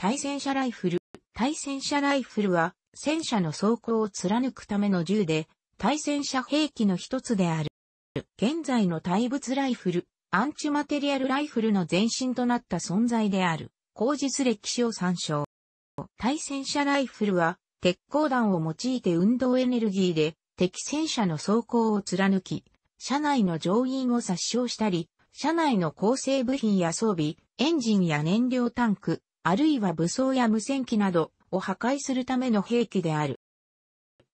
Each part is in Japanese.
対戦車ライフル。対戦車ライフルは、戦車の装甲を貫くための銃で、対戦車兵器の一つである。現在の対物ライフル、アンチマテリアルライフルの前身となった存在である。後日歴史を参照。対戦車ライフルは、鉄鋼弾を用いて運動エネルギーで、敵戦車の装甲を貫き、車内の乗員を殺傷したり、車内の構成部品や装備、エンジンや燃料タンク、あるいは武装や無線機などを破壊するための兵器である。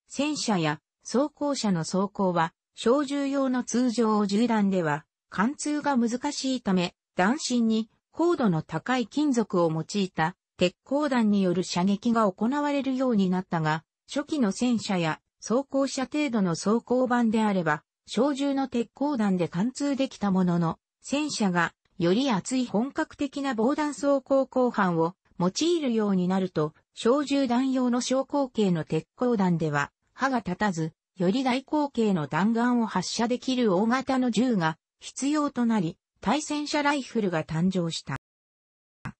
戦車や装甲車の装甲は、小銃用の通常銃弾では、貫通が難しいため、弾心に高度の高い金属を用いた鉄鋼弾による射撃が行われるようになったが、初期の戦車や装甲車程度の装甲版であれば、小銃の鉄鋼弾で貫通できたものの、戦車がより厚い本格的な防弾装甲鋼板を用いるようになると、小銃弾用の小口径の鉄鋼弾では、刃が立たず、より大口径の弾丸を発射できる大型の銃が必要となり、対戦車ライフルが誕生した。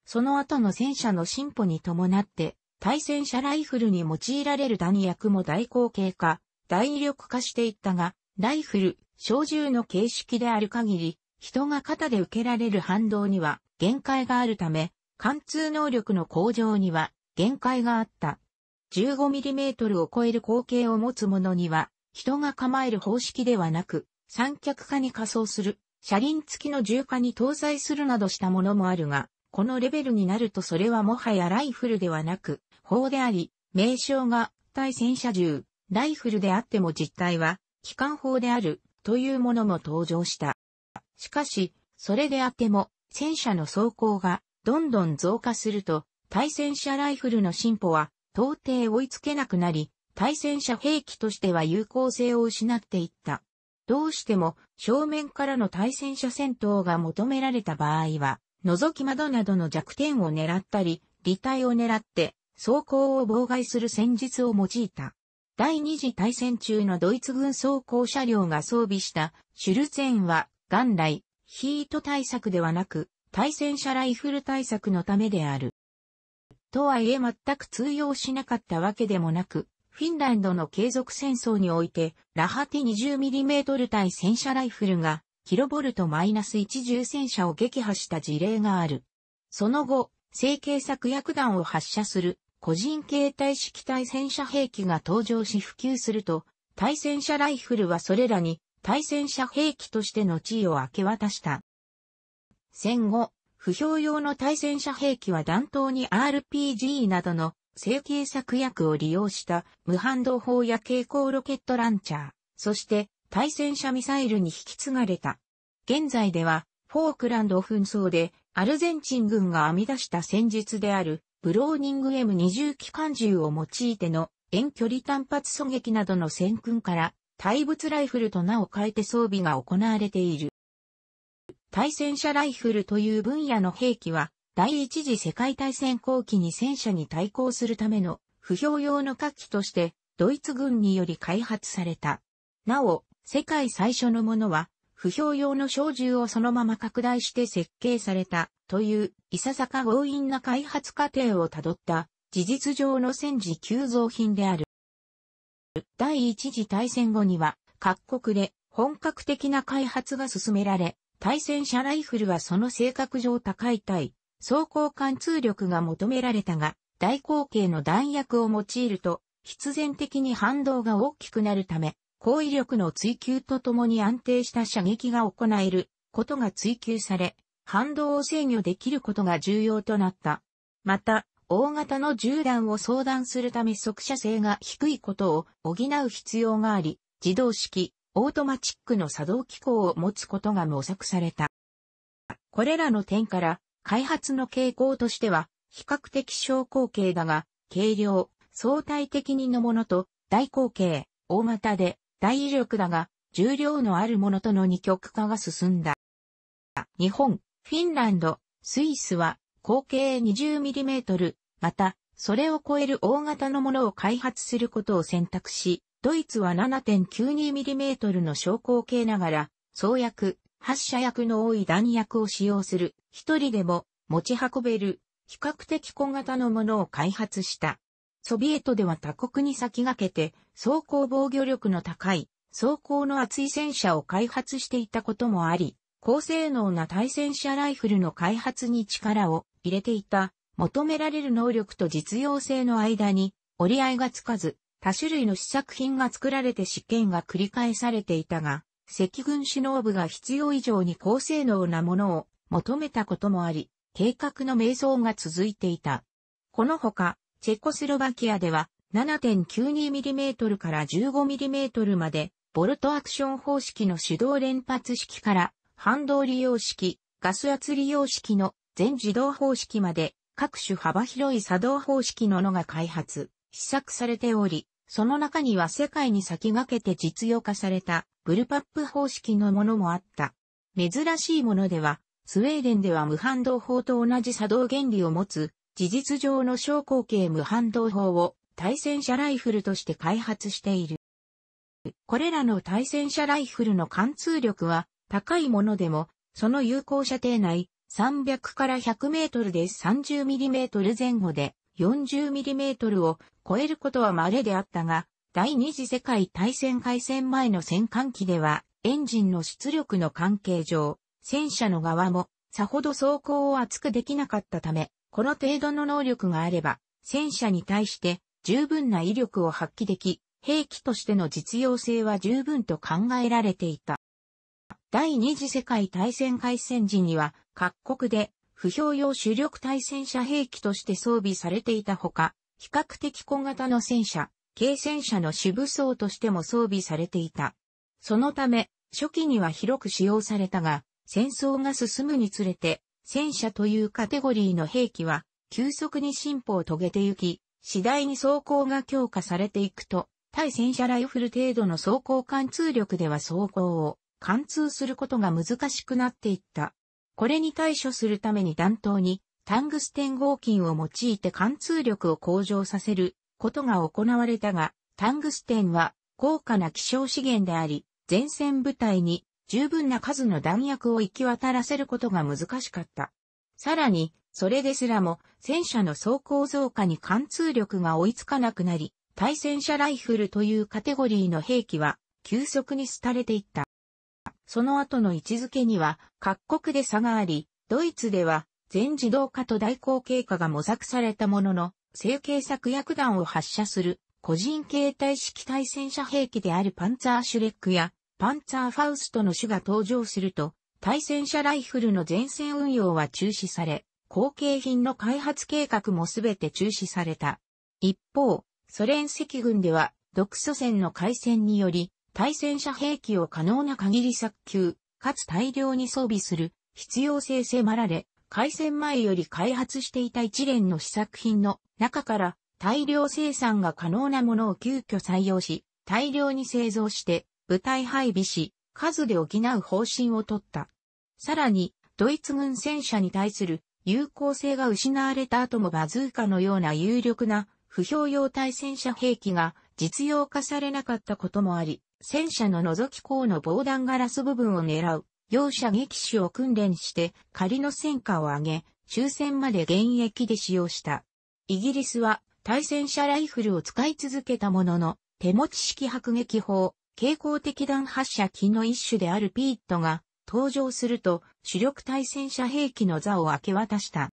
その後の戦車の進歩に伴って、対戦車ライフルに用いられる弾薬も大口径化、大威力化していったが、ライフル、小銃の形式である限り、人が肩で受けられる反動には限界があるため、貫通能力の向上には限界があった。15mm を超える口径を持つものには、人が構える方式ではなく、三脚化に仮装する、車輪付きの重化に搭載するなどしたものもあるが、このレベルになるとそれはもはやライフルではなく、砲であり、名称が対戦車銃、ライフルであっても実態は、機関砲である、というものも登場した。しかし、それであっても、戦車の装甲がどんどん増加すると、対戦車ライフルの進歩は到底追いつけなくなり、対戦車兵器としては有効性を失っていった。どうしても正面からの対戦車戦闘が求められた場合は、覗き窓などの弱点を狙ったり、離体を狙って装甲を妨害する戦術を用いた。第二次大戦中のドイツ軍装甲車両が装備したシュルツェンは元来、ヒート対策ではなく、対戦車ライフル対策のためである。とはいえ全く通用しなかったわけでもなく、フィンランドの継続戦争において、ラハテ 20mm 対戦車ライフルが、キロボルト -1 重戦車を撃破した事例がある。その後、成形作薬弾を発射する、個人形態式対戦車兵器が登場し普及すると、対戦車ライフルはそれらに対戦車兵器としての地位を明け渡した。戦後、不評用の対戦車兵器は弾頭に RPG などの成形策薬を利用した無反動砲や蛍光ロケットランチャー、そして対戦車ミサイルに引き継がれた。現在では、フォークランド紛争でアルゼンチン軍が編み出した戦術であるブローニング M20 機関銃を用いての遠距離単発狙撃などの戦訓から対物ライフルと名を変えて装備が行われている。対戦車ライフルという分野の兵器は、第一次世界大戦後期に戦車に対抗するための不評用の火器として、ドイツ軍により開発された。なお、世界最初のものは、不評用の小銃をそのまま拡大して設計された、という、いささか強引な開発過程をたどった、事実上の戦時急増品である。第一次大戦後には各国で本格的な開発が進められ、対戦車ライフルはその性格上高い対、装甲貫通力が求められたが、大口径の弾薬を用いると、必然的に反動が大きくなるため、高威力の追求とともに安定した射撃が行えることが追求され、反動を制御できることが重要となった。また、大型の銃弾を相談するため速射性が低いことを補う必要があり、自動式、オートマチックの作動機構を持つことが模索された。これらの点から、開発の傾向としては、比較的小口径だが、軽量、相対的にのものと、大口径、大型で、大威力だが、重量のあるものとの二極化が進んだ。日本、フィンランド、スイスは、口径 20mm、また、それを超える大型のものを開発することを選択し、ドイツは 7.92mm の小口径ながら、創薬、発射薬の多い弾薬を使用する、一人でも持ち運べる、比較的小型のものを開発した。ソビエトでは他国に先駆けて、装甲防御力の高い、装甲の厚い戦車を開発していたこともあり、高性能な対戦車ライフルの開発に力を入れていた求められる能力と実用性の間に折り合いがつかず、多種類の試作品が作られて試験が繰り返されていたが、赤軍首脳部が必要以上に高性能なものを求めたこともあり、計画の迷走が続いていた。このほか、チェコスロバキアでは 7.92mm から 15mm まで、ボルトアクション方式の手動連発式から、反動利用式、ガス圧利用式の全自動方式まで各種幅広い作動方式ののが開発、試作されており、その中には世界に先駆けて実用化されたブルパップ方式のものもあった。珍しいものでは、スウェーデンでは無反動法と同じ作動原理を持つ、事実上の小口径無反動法を対戦車ライフルとして開発している。これらの対戦車ライフルの貫通力は高いものでも、その有効射程内300から100メートルで30ミリメートル前後で40ミリメートルを超えることは稀であったが、第二次世界大戦開戦前の戦艦機では、エンジンの出力の関係上、戦車の側もさほど走行を厚くできなかったため、この程度の能力があれば、戦車に対して十分な威力を発揮でき、兵器としての実用性は十分と考えられていた。第二次世界大戦開戦時には各国で不評用主力対戦車兵器として装備されていたほか、比較的小型の戦車、軽戦車の主武装としても装備されていた。そのため、初期には広く使用されたが、戦争が進むにつれて、戦車というカテゴリーの兵器は、急速に進歩を遂げてゆき、次第に装甲が強化されていくと、対戦車ライフル程度の装甲貫通力では装甲を貫通することが難しくなっていった。これに対処するために弾頭にタングステン合金を用いて貫通力を向上させることが行われたが、タングステンは高価な希少資源であり、前線部隊に十分な数の弾薬を行き渡らせることが難しかった。さらに、それですらも戦車の走行増加に貫通力が追いつかなくなり、対戦車ライフルというカテゴリーの兵器は急速に廃れていった。その後の位置づけには各国で差があり、ドイツでは全自動化と代行経過が模索されたものの、成形策薬弾を発射する個人形態式対戦車兵器であるパンツァーシュレックやパンツァーファウストの種が登場すると、対戦車ライフルの前線運用は中止され、後継品の開発計画もすべて中止された。一方、ソ連赤軍では、独ソ戦の開戦により、対戦車兵器を可能な限り早急、かつ大量に装備する必要性迫られ、開戦前より開発していた一連の試作品の中から大量生産が可能なものを急遽採用し、大量に製造して部隊配備し、数で補う方針を取った。さらに、ドイツ軍戦車に対する有効性が失われた後もバズーカのような有力な不評用対戦車兵器が実用化されなかったこともあり、戦車の覗き口の防弾ガラス部分を狙う、容赦撃手を訓練して仮の戦果を上げ、終戦まで現役で使用した。イギリスは対戦車ライフルを使い続けたものの、手持ち式迫撃砲、傾向的弾発射機の一種であるピーットが登場すると主力対戦車兵器の座を明け渡した。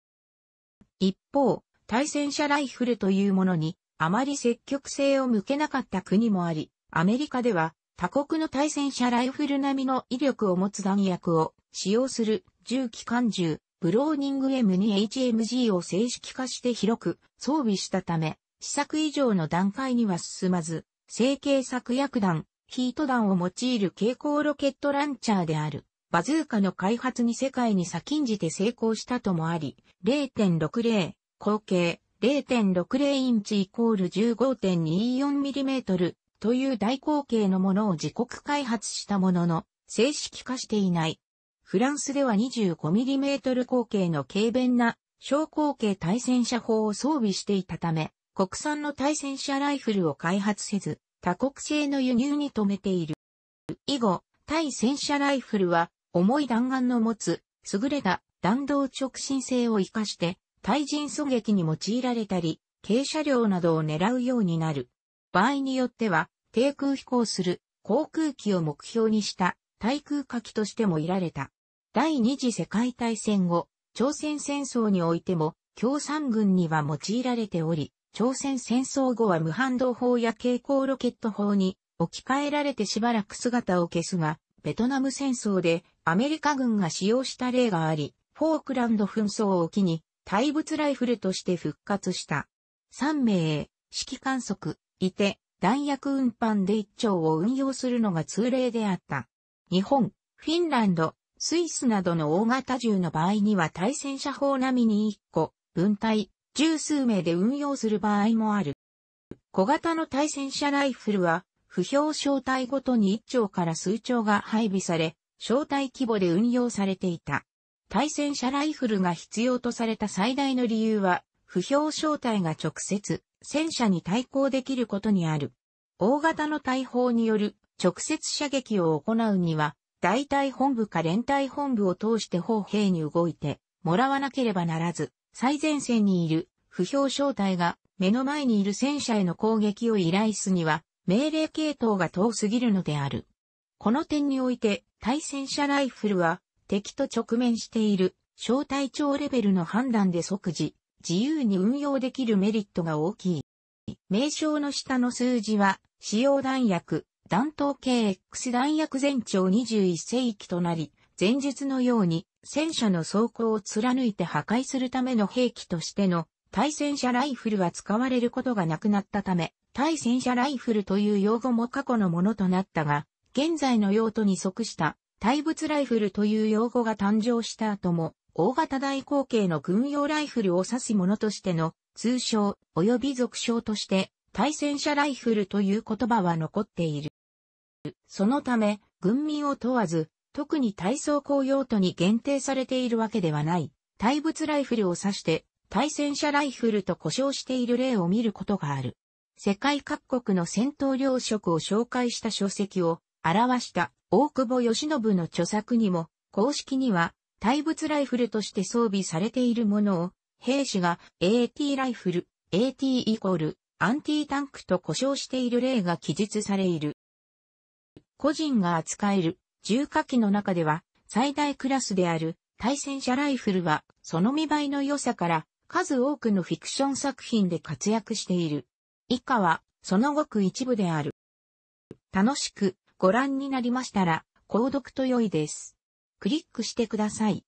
一方、対戦車ライフルというものにあまり積極性を向けなかった国もあり、アメリカでは他国の対戦車ライフル並みの威力を持つ弾薬を使用する銃機関銃ブローニング M2HMG を正式化して広く装備したため、試作以上の段階には進まず、成形作薬弾、ヒート弾を用いる蛍光ロケットランチャーである。バズーカの開発に世界に先んじて成功したともあり、0.60、口径0.60インチイコール 15.24mm という大口径のものを自国開発したものの、正式化していない。フランスでは 25mm 口径の軽便な小口径対戦車砲を装備していたため、国産の対戦車ライフルを開発せず、他国製の輸入に止めている。以後、対戦車ライフルは、重い弾丸の持つ、優れた弾道直進性を活かして、対人狙撃に用いられたり、軽車両などを狙うようになる。場合によっては、低空飛行する航空機を目標にした対空火器としてもいられた。第二次世界大戦後、朝鮮戦争においても共産軍には用いられており、朝鮮戦争後は無反動砲や蛍光ロケット砲に置き換えられてしばらく姿を消すが、ベトナム戦争でアメリカ軍が使用した例があり、フォークランド紛争を機に、対物ライフルとして復活した。3名、指揮観測、いて、弾薬運搬で一丁を運用するのが通例であった。日本、フィンランド、スイスなどの大型銃の場合には対戦車砲並みに1個、分隊、十数名で運用する場合もある。小型の対戦車ライフルは、不評小隊ごとに1丁から数丁が配備され、小隊規模で運用されていた。対戦車ライフルが必要とされた最大の理由は、不評小隊が直接、戦車に対抗できることにある。大型の大砲による直接射撃を行うには、大隊本部か連隊本部を通して砲兵に動いてもらわなければならず、最前線にいる不評小隊が目の前にいる戦車への攻撃を依頼すには、命令系統が遠すぎるのである。この点において、対戦車ライフルは、敵と直面している、小隊長レベルの判断で即時、自由に運用できるメリットが大きい。名称の下の数字は、使用弾薬、弾頭系 X 弾薬全長21世紀となり、前述のように戦車の走行を貫いて破壊するための兵器としての対戦車ライフルは使われることがなくなったため、対戦車ライフルという用語も過去のものとなったが、現在の用途に即した対物ライフルという用語が誕生した後も大型大口径の軍用ライフルを指すものとしての通称及び俗称として対戦車ライフルという言葉は残っている。そのため、軍民を問わず、特に体操工用途に限定されているわけではない、対物ライフルを指して、対戦車ライフルと呼称している例を見ることがある。世界各国の戦闘糧食を紹介した書籍を表した大久保義信の著作にも、公式には対物ライフルとして装備されているものを、兵士が AT ライフル、AT イコール、アンティータンクと呼称している例が記述されいる。個人が扱える重火器の中では、最大クラスである対戦車ライフルは、その見栄えの良さから、数多くのフィクション作品で活躍している。以下は、そのごく一部である。楽しくご覧になりましたら、購読と良いです。クリックしてください。